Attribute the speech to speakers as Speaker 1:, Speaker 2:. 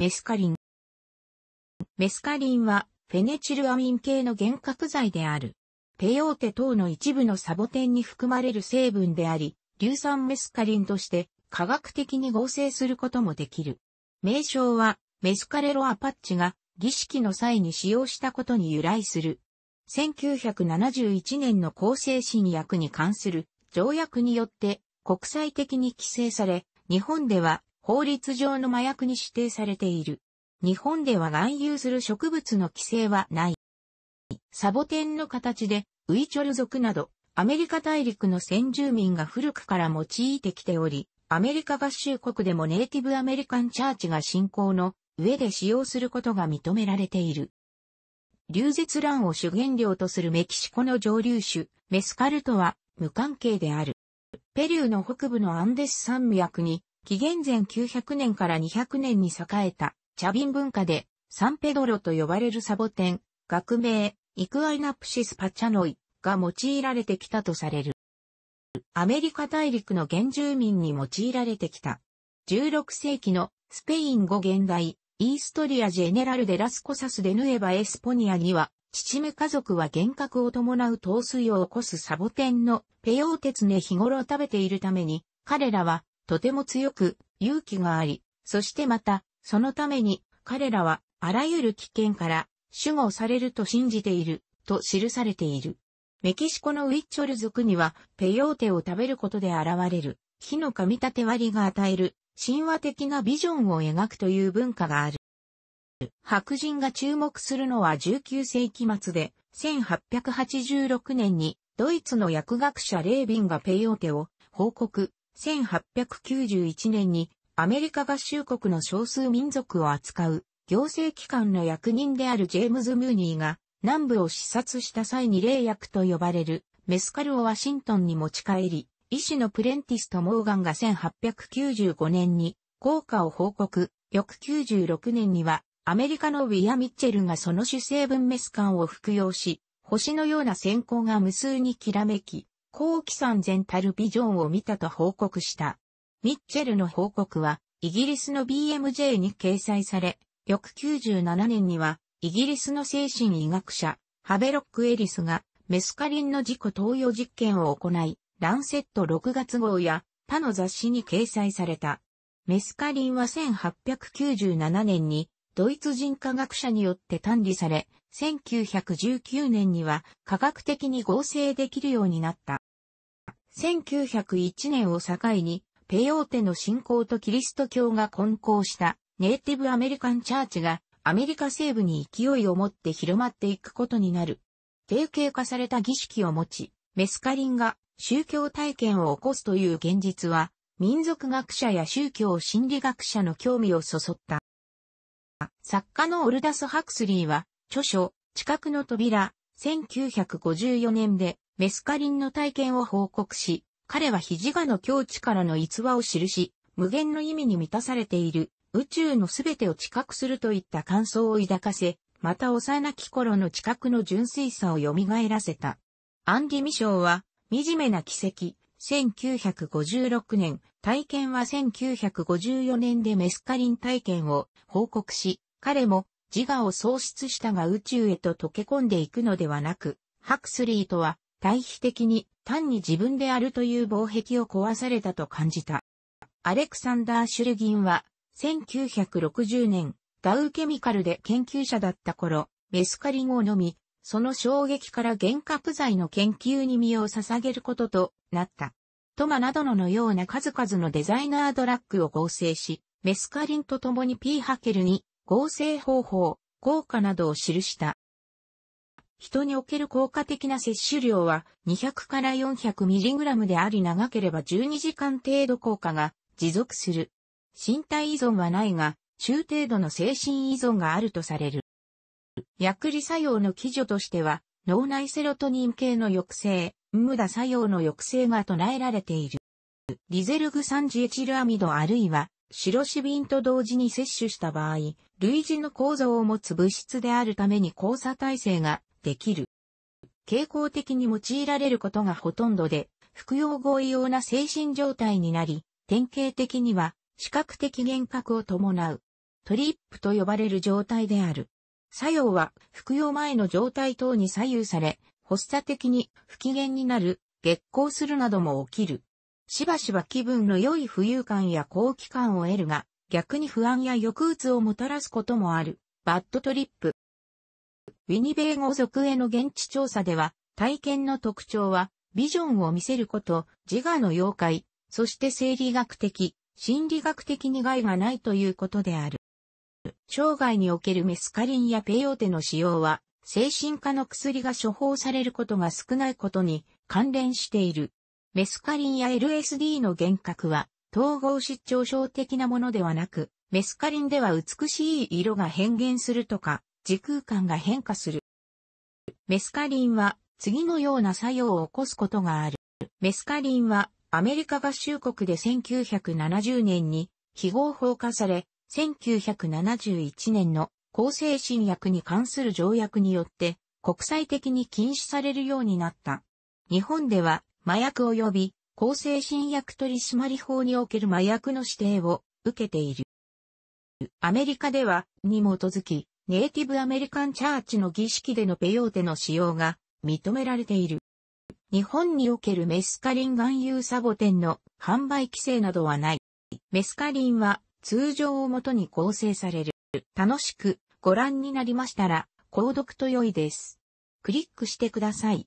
Speaker 1: メスカリン。メスカリンは、フェネチルアミン系の幻覚剤である。ペヨーテ等の一部のサボテンに含まれる成分であり、硫酸メスカリンとして科学的に合成することもできる。名称は、メスカレロアパッチが儀式の際に使用したことに由来する。1971年の向精神薬に関する条約によって国際的に規制され、日本では法律上の麻薬に指定されている。日本では含有する植物の規制はない。サボテンの形で、ウイチョル族など、アメリカ大陸の先住民が古くから用いてきており、アメリカ合衆国でもネイティブアメリカンチャーチが信仰の上で使用することが認められている。流絶卵を主原料とするメキシコの蒸留酒、メスカルとは無関係である。ペルーの北部のアンデス山脈に紀元前900年から200年に栄えた、チャビン文化で、サンペドロと呼ばれるサボテン、学名、イクアイナプシスパチャノイが用いられてきたとされる。アメリカ大陸の原住民に用いられてきた。16世紀のスペイン語現代、イーストリアジェネラルデラスコサスデヌエバエスポニアには、父目家族は幻覚を伴う糖水を起こすサボテンのペヨーテツネ日頃食べているために、彼らはとても強く、勇気があり、そしてまた、そのために、彼らは、あらゆる危険から、守護されると信じている、と記されている。メキシコのウィッチョル族には、ペヨーテを食べることで現れる、火の神立て割りが与える、神話的なビジョンを描くという文化がある。白人が注目するのは19世紀末で、1886年に、ドイツの薬学者レービンがペヨーテを、報告、1891年にアメリカ合衆国の少数民族を扱う行政機関の役人であるジェームズ・ムーニーが南部を視察した際に霊薬と呼ばれるメスカルをワシントンに持ち帰り、医師のプレンティスとモーガンが1895年に効果を報告、翌96年にはアメリカのウィア・ミッチェルがその主成分メスカンを服用し、星のような閃光が無数にきらめき、後期山全たるビジョンを見たと報告した。ミッチェルの報告は、イギリスの BMJ に掲載され、翌97年には、イギリスの精神医学者、ハベロック・エリスが、メスカリンの自己投与実験を行い、ランセット6月号や、他の雑誌に掲載された。メスカリンは1897年に、ドイツ人科学者によって単理され、1919年には科学的に合成できるようになった。1901年を境に、ペヨーテの信仰とキリスト教が混交したネイティブアメリカンチャーチがアメリカ西部に勢いを持って広まっていくことになる。定型化された儀式を持ち、メスカリンが宗教体験を起こすという現実は、民族学者や宗教心理学者の興味をそそった。作家のオルダス・ハクスリーは、著書、近くの扉、1954年でメスカリンの体験を報告し、彼は肘がの境地からの逸話を記し、無限の意味に満たされている宇宙のすべてを知覚するといった感想を抱かせ、また幼き頃の知覚の純粋さを蘇らせた。アンディ・ミショーは、惨めな奇跡、1956年、体験は1954年でメスカリン体験を報告し、彼も自我を喪失したが宇宙へと溶け込んでいくのではなく、ハクスリーとは対比的に単に自分であるという防壁を壊されたと感じた。アレクサンダー・シュルギンは1960年ダウケミカルで研究者だった頃、メスカリンを飲み、その衝撃から幻覚剤の研究に身を捧げることとなった。トマなどのような数々のデザイナードラッグを合成し、メスカリンと共に P ハケルに合成方法、効果などを記した。人における効果的な摂取量は200から 400mg であり長ければ12時間程度効果が持続する。身体依存はないが、中程度の精神依存があるとされる。薬理作用の基準としては、脳内セロトニン系の抑制、無駄作用の抑制が唱えられている。リゼルグ3ジエチルアミドあるいは白死瓶と同時に摂取した場合、類似の構造を持つ物質であるために交差耐性ができる。傾向的に用いられることがほとんどで、服用合意用な精神状態になり、典型的には視覚的幻覚を伴う。トリップと呼ばれる状態である。作用は服用前の状態等に左右され、発作的に不機嫌になる、激光するなども起きる。しばしば気分の良い浮遊感や好奇感を得るが、逆に不安や抑うつをもたらすこともある、バッドトリップ。ウィニベーゴ族への現地調査では、体験の特徴は、ビジョンを見せること、自我の妖怪、そして生理学的、心理学的に害がないということである。生涯におけるメスカリンやペヨーテの使用は、精神科の薬が処方されることが少ないことに関連している。メスカリンや LSD の幻覚は統合失調症的なものではなく、メスカリンでは美しい色が変幻するとか、時空間が変化する。メスカリンは次のような作用を起こすことがある。メスカリンはアメリカ合衆国で1970年に非合法化され、1971年の抗精神薬に関する条約によって国際的に禁止されるようになった。日本では麻薬及び厚精神薬取締法における麻薬の指定を受けている。アメリカでは、に基づき、ネイティブアメリカンチャーチの儀式でのペヨーテの使用が認められている。日本におけるメスカリン含有サボテンの販売規制などはない。メスカリンは通常をもとに構成される。楽しくご覧になりましたら、購読と良いです。クリックしてください。